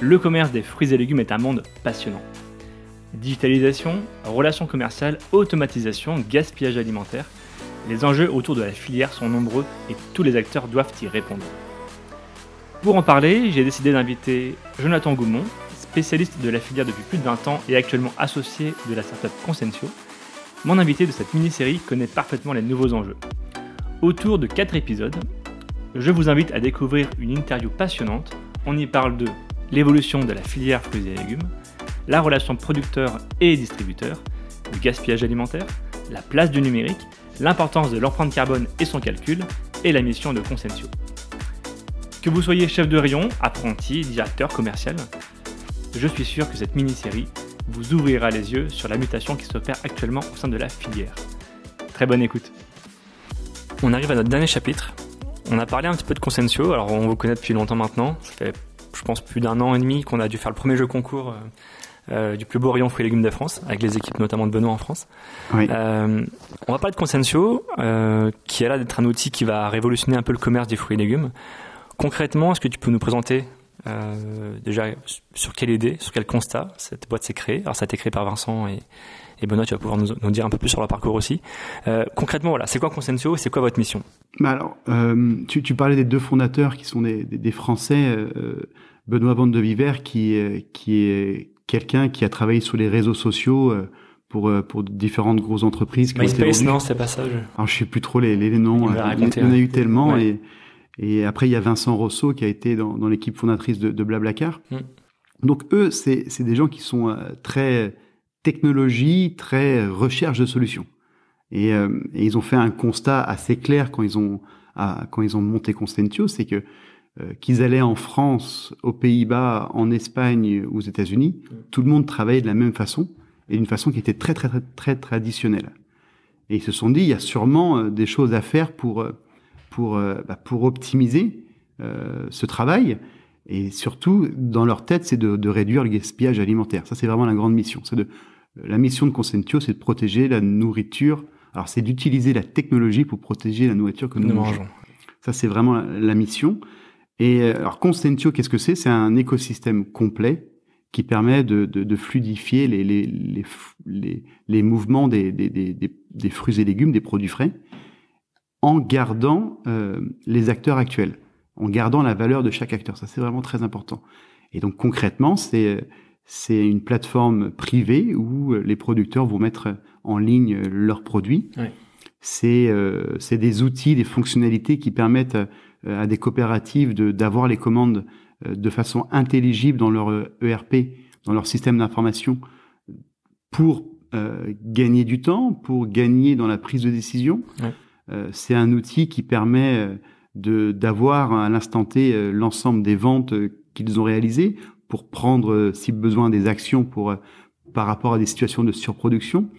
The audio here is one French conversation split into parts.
le commerce des fruits et légumes est un monde passionnant. Digitalisation, relations commerciales, automatisation, gaspillage alimentaire, les enjeux autour de la filière sont nombreux et tous les acteurs doivent y répondre. Pour en parler, j'ai décidé d'inviter Jonathan Gaumont, spécialiste de la filière depuis plus de 20 ans et actuellement associé de la startup Consensio. Mon invité de cette mini-série connaît parfaitement les nouveaux enjeux. Autour de 4 épisodes, je vous invite à découvrir une interview passionnante. On y parle de l'évolution de la filière fruits et légumes, la relation producteur et distributeur, le gaspillage alimentaire, la place du numérique, l'importance de l'empreinte carbone et son calcul, et la mission de Consensio. Que vous soyez chef de rayon, apprenti, directeur commercial, je suis sûr que cette mini-série vous ouvrira les yeux sur la mutation qui s'opère actuellement au sein de la filière. Très bonne écoute. On arrive à notre dernier chapitre. On a parlé un petit peu de Consensio, alors on vous connaît depuis longtemps maintenant, ça fait pense, plus d'un an et demi qu'on a dû faire le premier jeu concours euh, euh, du plus beau rayon fruits et légumes de France, avec les équipes notamment de Benoît en France. Euh, on va parler de Consensio, qui est là d'être un outil qui va révolutionner un peu le commerce des fruits et légumes. Concrètement, est-ce que tu peux nous présenter déjà sur quelle idée, sur quel constat cette boîte s'est créée Alors ça a été créé par Vincent et, Benoît, tu vas pouvoir nous, dire un peu plus sur leur parcours aussi. concrètement, voilà, c'est quoi Consensio et c'est quoi votre mission bah, alors, tu, parlais des deux fondateurs qui sont des, Français. Benoît Vandeviver, Viver, qui, est quelqu'un qui a travaillé sur les réseaux sociaux euh, euh, pour, différentes grosses entreprises. MySpace, non, c'est pas ça. Je... Alors, ah, je sais plus trop les, noms. On, hein. y a eu tellement. Et, après, il y a Vincent Rosso qui a été dans, l'équipe fondatrice de, Blablacar. Mm. Donc, eux, c'est des gens qui sont euh, très technologie, très recherche de solutions. Et, ils ont fait un constat assez clair quand ils ont, quand ils ont monté Constantio, c'est que euh, qu'ils allaient en France, aux Pays-Bas, en Espagne, aux États-Unis, tout le monde travaillait de la même façon et d'une façon qui était très, très très traditionnelle. Et ils se sont dit, il y a sûrement euh, des choses à faire pour euh, bah, optimiser ce travail. Et surtout, dans leur tête, c'est de, réduire le gaspillage alimentaire. Ça, c'est vraiment la grande mission. C'est la mission de Consentio, c'est de protéger la nourriture. Alors, c'est d'utiliser la technologie pour protéger la nourriture que nous, mangeons. Ça, c'est vraiment la mission. Et euh, alors Constentio, qu'est-ce que c'est C'est un écosystème complet qui permet de, de, de fluidifier les, les, les, les, mouvements des, des, des, des, fruits et légumes, des produits frais, en gardant euh, les acteurs actuels, en gardant la valeur de chaque acteur. Ça, c'est vraiment très important. Et donc concrètement, c'est c'est une plateforme privée où les producteurs vont mettre en ligne leurs produits. Euh, c'est des outils, des fonctionnalités qui permettent euh, à des coopératives d'avoir les commandes euh, de façon intelligible dans leur ERP, euh, e dans leur système d'information, pour gagner du temps, pour gagner dans la prise de décision. c'est un outil qui permet de d'avoir à l'instant T l'ensemble des ventes qu'ils ont réalisées pour prendre, si besoin, des actions pour par rapport à des situations de surproduction.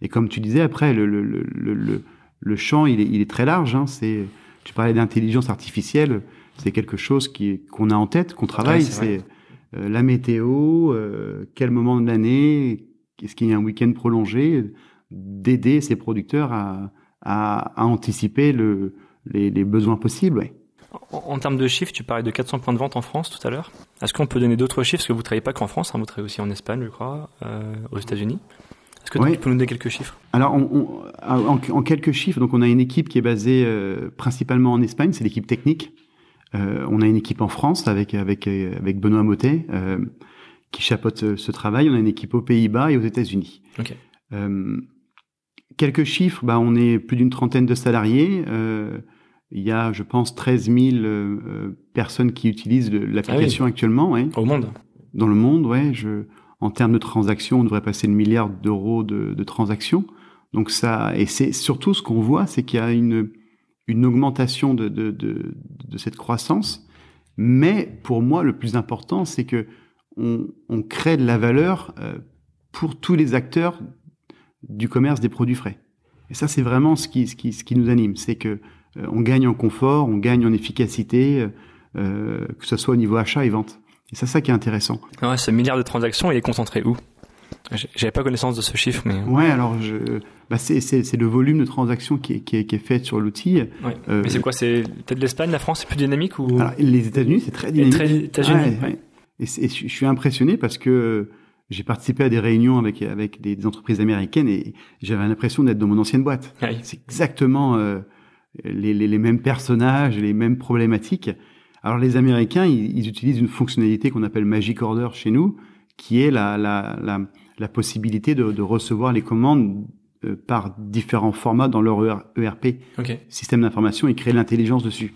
Et comme tu disais, après, le, le, le, le champ, il est, il est, très large. Hein. c'est tu parlais d'intelligence artificielle, c'est quelque chose qui qu'on a en tête, qu'on travaille. c'est euh, la météo, euh, quel moment de l'année, est-ce qu'il y a un week-end prolongé, d'aider ces producteurs à, à, anticiper les, besoins possibles. En, termes de chiffres, tu parlais de 400 points de vente en France tout à l'heure. Est-ce qu'on peut donner d'autres chiffres Parce que vous ne travaillez pas qu'en France, hein, vous travaillez aussi en Espagne, je crois, euh, aux États-Unis. Est-ce que tu peux nous donner quelques chiffres Alors, euh, en, quelques chiffres, donc on a une équipe qui est basée euh, principalement en Espagne, c'est l'équipe technique. Euh, on a une équipe en France avec avec Benoît Motet qui chapeaute ce travail. On a une équipe aux Pays-Bas et aux États-Unis. quelques chiffres, bah, on est plus d'une trentaine de salariés. il y a, je pense, 13 000 personnes qui utilisent l'application ah actuellement. Au monde. Dans le monde, ouais. En termes de transactions, on devrait passer le milliard d'euros de, de, transactions. Donc ça, et c'est surtout ce qu'on voit, c'est qu'il y a une, une augmentation de, de, de, de, cette croissance. Mais pour moi, le plus important, c'est que on, on, crée de la valeur euh, pour tous les acteurs du commerce des produits frais. Et ça, c'est vraiment ce qui, ce, qui, qui nous anime, c'est que euh, on gagne en confort, on gagne en efficacité, euh, que ce soit au niveau achat et vente c'est ça qui est intéressant. Ouais, ce milliard de transactions, il est concentré où J'avais pas connaissance de ce chiffre, mais. Euh. Ouais, alors je... bah, c'est le volume de transactions qui est, qui qui est fait sur l'outil. Ouais. Euh, mais c'est quoi C'est peut-être l'Espagne, la France, c'est plus dynamique ou Les États-Unis, c'est très dynamique. Très Et, je suis impressionné parce que j'ai participé à des réunions avec avec des, entreprises américaines et j'avais l'impression d'être dans mon ancienne boîte. C'est exactement euh, les, les, les mêmes personnages, les mêmes problématiques. Alors les Américains, ils, utilisent une fonctionnalité qu'on appelle Magic Order chez nous, qui est la, possibilité de, recevoir les commandes euh, par différents formats dans leur ERP, e système d'information, et créer l'intelligence dessus.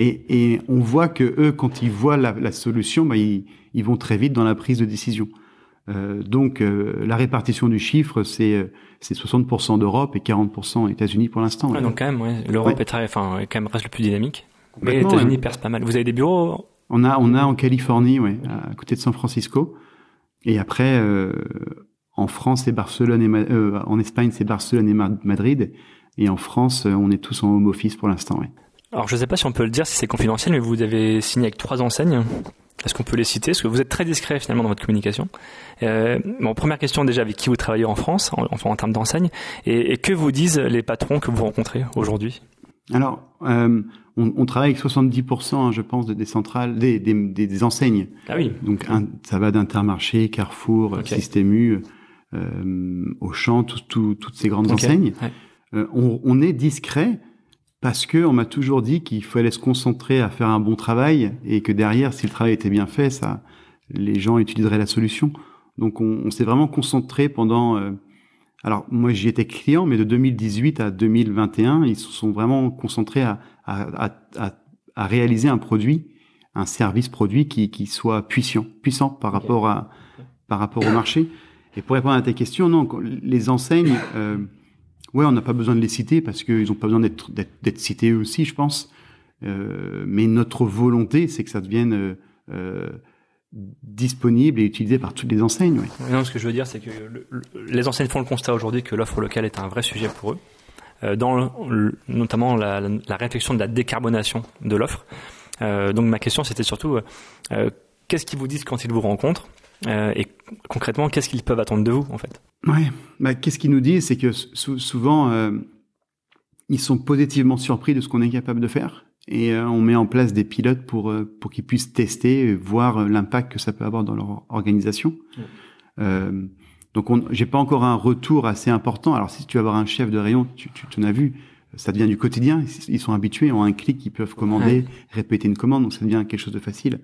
Et, on voit que eux, quand ils voient la, solution, bah, ils, vont très vite dans la prise de décision. Euh, donc euh, la répartition du chiffre, c'est 60% d'Europe et 40% États-Unis pour l'instant. Ah, donc quand même, l'Europe est quand même reste le plus dynamique. Mais les États-Unis pas mal. Vous avez des bureaux On a, on a en Californie, ouais, à côté de San Francisco. Et après, euh, en France, c'est Barcelone et euh, en Espagne, c'est Barcelone et Madrid. Et en France, euh, on est tous en home office pour l'instant, ouais. Alors, je ne sais pas si on peut le dire, si c'est confidentiel, mais vous avez signé avec trois enseignes. Est-ce qu'on peut les citer Parce que vous êtes très discret finalement dans votre communication. Euh, première question déjà, avec qui vous travaillez en France, en, termes d'enseignes et, que vous disent les patrons que vous rencontrez aujourd'hui alors, euh, on, on, travaille avec 70%, hein, je pense, des centrales, des, des, des, enseignes. Ah oui. Donc, un, ça va d'Intermarché, Carrefour, Système U, euh, Auchan, toutes ces grandes enseignes. Euh, on, on, est discret parce que on m'a toujours dit qu'il fallait se concentrer à faire un bon travail et que derrière, si le travail était bien fait, ça, les gens utiliseraient la solution. Donc, on, on s'est vraiment concentré pendant euh, alors moi j'y étais client, mais de 2018 à 2021, ils se sont vraiment concentrés à, réaliser un produit, un service produit qui, soit puissant, puissant par rapport à par rapport au marché. Et pour répondre à ta question, non, les enseignes, euh, ouais, on n'a pas besoin de les citer parce qu'ils n'ont pas besoin d'être d'être cités eux aussi, je pense. Euh, mais notre volonté, c'est que ça devienne euh, euh disponible et utilisé par toutes les enseignes. Non, ce que je veux dire, c'est que les enseignes font le constat aujourd'hui que l'offre locale est un vrai sujet pour eux, euh, dans notamment la, réflexion de la décarbonation de l'offre. Euh, donc ma question, c'était surtout, euh, euh, qu'est-ce qu'ils vous disent quand ils vous rencontrent et concrètement, qu'est-ce qu'ils peuvent attendre de vous en fait Oui, bah, qu'est-ce qu'ils nous disent, c'est que souvent, ils sont positivement surpris de ce qu'on est capable de faire et euh, on met en place des pilotes pour euh, pour qu'ils puissent tester, voir euh, l'impact que ça peut avoir dans leur organisation. Euh, donc j'ai pas encore un retour assez important. Alors si tu vas avoir un chef de rayon, tu, tu t'en as vu, ça devient du quotidien. Ils sont habitués, ont un clic, ils peuvent commander, répéter une commande, donc ça devient quelque chose de facile.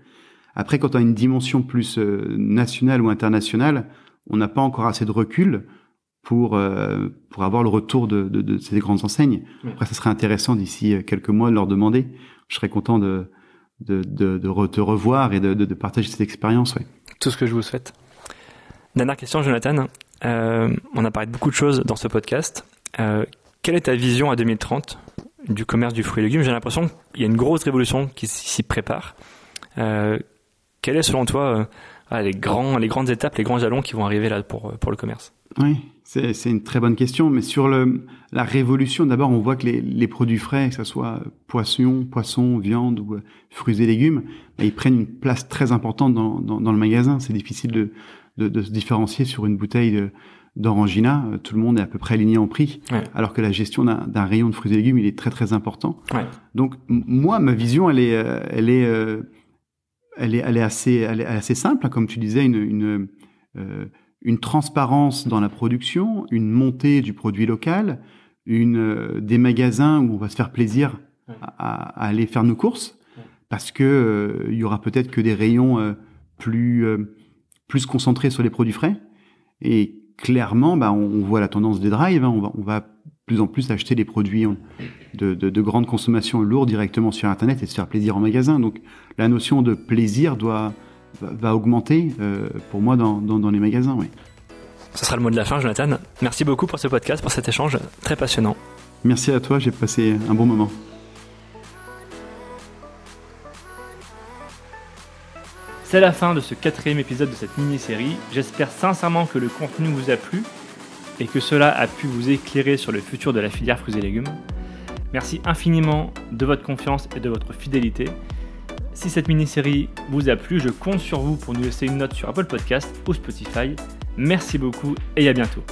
Après, quand on a une dimension plus nationale ou internationale, on n'a pas encore assez de recul pour euh, pour avoir le retour de, de, de ces grandes enseignes. Après, ça serait intéressant d'ici euh, quelques mois de leur demander. Je serais content de de, de, de te revoir et de, de, partager cette expérience. Tout ce que je vous souhaite. Dernière question, Jonathan. Euh, on a parlé de beaucoup de choses dans ce podcast. Euh, quelle est ta vision à 2030 du commerce du fruit et légumes J'ai l'impression qu'il y a une grosse révolution qui s'y prépare. Euh, quelle est selon toi ah, les, grands, les grandes étapes, les grands jalons qui vont arriver là pour, euh, pour le commerce Oui, c'est une très bonne question. Mais sur le, la révolution, d'abord, on voit que les, les, produits frais, que ce soit poisson, poisson, viande ou euh, fruits et légumes, bah, ils prennent une place très importante dans, dans, le magasin. C'est difficile de, de, se différencier sur une bouteille d'orangina. Euh, tout le monde est à peu près aligné en prix, alors que la gestion d'un rayon de fruits et légumes, il est très très important. Donc moi, ma vision, elle est, elle est elle est, elle est, assez, elle est assez simple, hein, comme tu disais, une, une, euh, une, transparence dans la production, une montée du produit local, une, euh, des magasins où on va se faire plaisir à, aller faire nos courses, parce que euh, il y aura peut-être que des rayons plus, plus concentrés sur les produits frais. Et clairement, bah, on, voit la tendance des drives, hein, on, va, on va plus en plus acheter des produits de, grande consommation lourds directement sur Internet et se faire plaisir en magasin. Donc la notion de plaisir doit, va, augmenter euh, pour moi dans, les magasins. Ce sera le mot de la fin, Jonathan. Merci beaucoup pour ce podcast, pour cet échange très passionnant. Merci à toi, j'ai passé un bon moment. C'est la fin de ce quatrième épisode de cette mini-série. J'espère sincèrement que le contenu vous a plu et que cela a pu vous éclairer sur le futur de la filière fruits et légumes. Merci infiniment de votre confiance et de votre fidélité. Si cette mini-série vous a plu, je compte sur vous pour nous laisser une note sur Apple Podcast ou Spotify. Merci beaucoup et à bientôt.